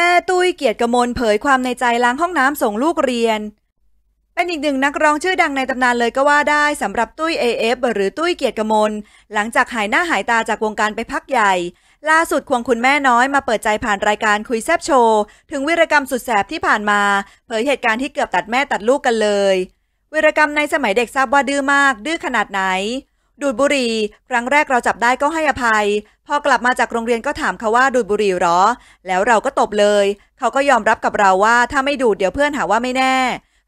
แม่ตุ้ยเกียรติกมลเผยความในใจล้างห้องน้ำส่งลูกเรียน เป็นอีกหนึ่งนักร้องชื่อดังในตำนานเลยก็ว่าได้สำหรับตุ้ย AF หรือตุ้ยเกียรติกมล หลังจากหายหน้าหายตาจากวงการไปพักใหญ่ ล่าสุดควงคุณแม่น้อยมาเปิดใจผ่านรายการคุยแซบโชว์ถึงวิรกรรมสุดแสบที่ผ่านมา เผยเหตุการณ์ที่เกือบตัดแม่ตัดลูกกันเลยวิรกรรมในสมัยเด็กทราบว่าดื้อมากดื้อขนาดไหนดูดบุหรี่ครั้งแรกเราจับได้ก็ให้อภัย พอกลับมาจากโรงเรียนก็ถามเขาว่าดูดบุหรี่หรอแล้วเราก็ตบเลย เขาก็ยอมรับกับเราว่าถ้าไม่ดูดเดี๋ยวเพื่อนหาว่าไม่แน่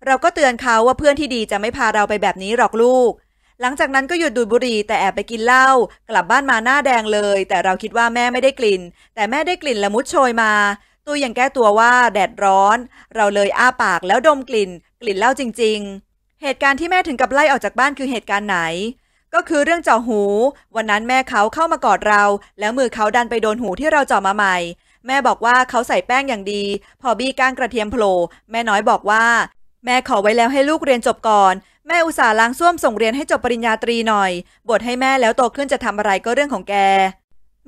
เราก็เตือนเขาว่าเพื่อนที่ดีจะไม่พาเราไปแบบนี้หรอกลูก หลังจากนั้นก็หยุดดูดบุหรี่แต่แอบไปกินเหล้ากลับบ้านมาหน้าแดงเลย แต่เราคิดว่าแม่ไม่ได้กลิ่น แต่แม่ได้กลิ่นละมุดโชยมาตัวยังแก้ตัวว่าแดดร้อน เราเลยอ้าปากแล้วดมกลิ่น กลิ่นเหล้าจริง ๆ เหตุการณ์ที่แม่ถึงกับไล่ออกจากบ้านคือเหตุการณ์ไหนก็คือเรื่องเจาะหู วันนั้นแม่เขาเข้ามากอดเรา แล้วมือเขาดันไปโดนหูที่เราเจาะมาใหม่ แม่บอกว่าเขาใส่แป้งอย่างดี พอบี้ก้างกระเทียมโผล่แม่น้อยบอกว่า แม่ขอไว้แล้วให้ลูกเรียนจบก่อน แม่อุตส่าห์ล้างส้วมส่งเรียนให้จบปริญญาตรีหน่อย บทให้แม่แล้วโตขึ้นจะทำอะไรก็เรื่องของแก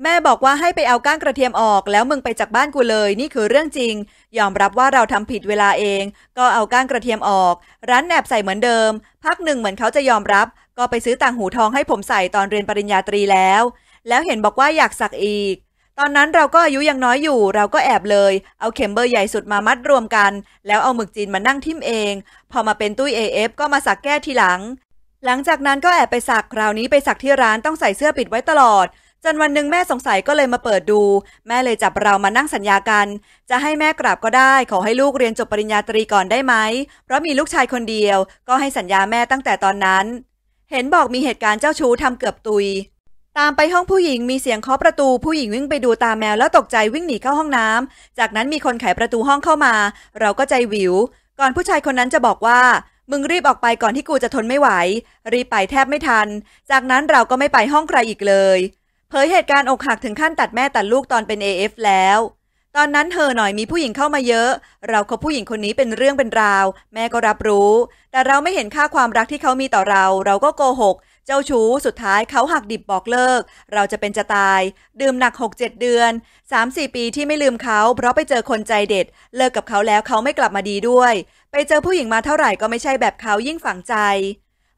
แม่บอกว่าให้ไปเอาก้างกระเทียมออกแล้วมึงไปจากบ้านกูเลยนี่คือเรื่องจริง ยอมรับว่าเราทำผิดเวลาเอง ก็เอาก้างกระเทียมออกร้านแนบใส่เหมือนเดิม พักหนึ่งเหมือนเขาจะยอมรับก็ไปซื้อต่างหูทองให้ผมใส่ตอนเรียนปริญญาตรีแล้ว แล้วเห็นบอกว่าอยากสักอีก ตอนนั้นเราก็อายุยังน้อยอยู่ เราก็แอบเลย เอาเข็มเบอร์ใหญ่สุดมามัดรวมกัน แล้วเอาหมึกจีนมานั่งทิมเอง พอมาเป็นตุ้ย AF ก็มาสักแก้ทีหลัง หลังจากนั้นก็แอบไปสักคราวนี้ไปสักที่ร้านต้องใส่เสื้อปิดไว้ตลอด จนวันหนึ่งแม่สงสัยก็เลยมาเปิดดู แม่เลยจับเรามานั่งสัญญากันจะให้แม่กราบก็ได้ ขอให้ลูกเรียนจบปริญญาตรีก่อนได้ไหม เพราะมีลูกชายคนเดียว ก็ให้สัญญาแม่ตั้งแต่ตอนนั้นเห็นบอกมีเหตุการณ์เจ้าชู้ทำเกือบตุย ตามไปห้องผู้หญิงมีเสียงเคาะประตูผู้หญิงวิ่งไปดูตาแมวแล้วตกใจวิ่งหนีเข้าห้องน้ำจากนั้นมีคนไขประตูห้องเข้ามา เราก็ใจวิว ก่อนผู้ชายคนนั้นจะบอกว่า มึงรีบออกไปก่อนที่กูจะทนไม่ไหว รีบไปแทบไม่ทัน จากนั้นเราก็ไม่ไปห้องใครอีกเลยเผยเหตุการณ์อกหักถึงขั้นตัดแม่ตัดลูกตอนเป็น AF แล้วตอนนั้นเธอหน่อยมีผู้หญิงเข้ามาเยอะ เราคบผู้หญิงคนนี้เป็นเรื่องเป็นราว แม่ก็รับรู้ แต่เราไม่เห็นค่าความรักที่เขามีต่อเรา เราก็โกหกเจ้าชู้สุดท้ายเขาหักดิบบอกเลิก เราจะเป็นจะตาย ดื่มหนัก 6-7 เดือน 3-4 ปีที่ไม่ลืมเขาเพราะไปเจอคนใจเด็ด เลิกกับเขาแล้วเขาไม่กลับมาดีด้วย ไปเจอผู้หญิงมาเท่าไหร่ก็ไม่ใช่แบบเขายิ่งฝังใจ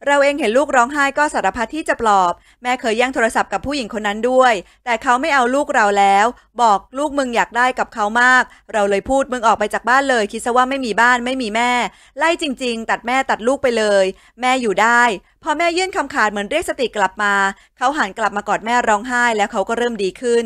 เราเองเห็นลูกร้องไห้ก็สารพัดที่จะปลอบ แม่เคยแย่งโทรศัพท์กับผู้หญิงคนนั้นด้วย แต่เขาไม่เอาลูกเราแล้ว บอกลูกมึงอยากได้กับเขามาก เราเลยพูดมึงออกไปจากบ้านเลย คิดซะว่าไม่มีบ้านไม่มีแม่ ไล่จริง ๆ ตัดแม่ตัดลูกไปเลย แม่อยู่ได้พอแม่ยื่นคำขาดเหมือนเรียกสติกลับมา เขาหันกลับมากอดแม่ร้องไห้แล้วเขาก็เริ่มดีขึ้น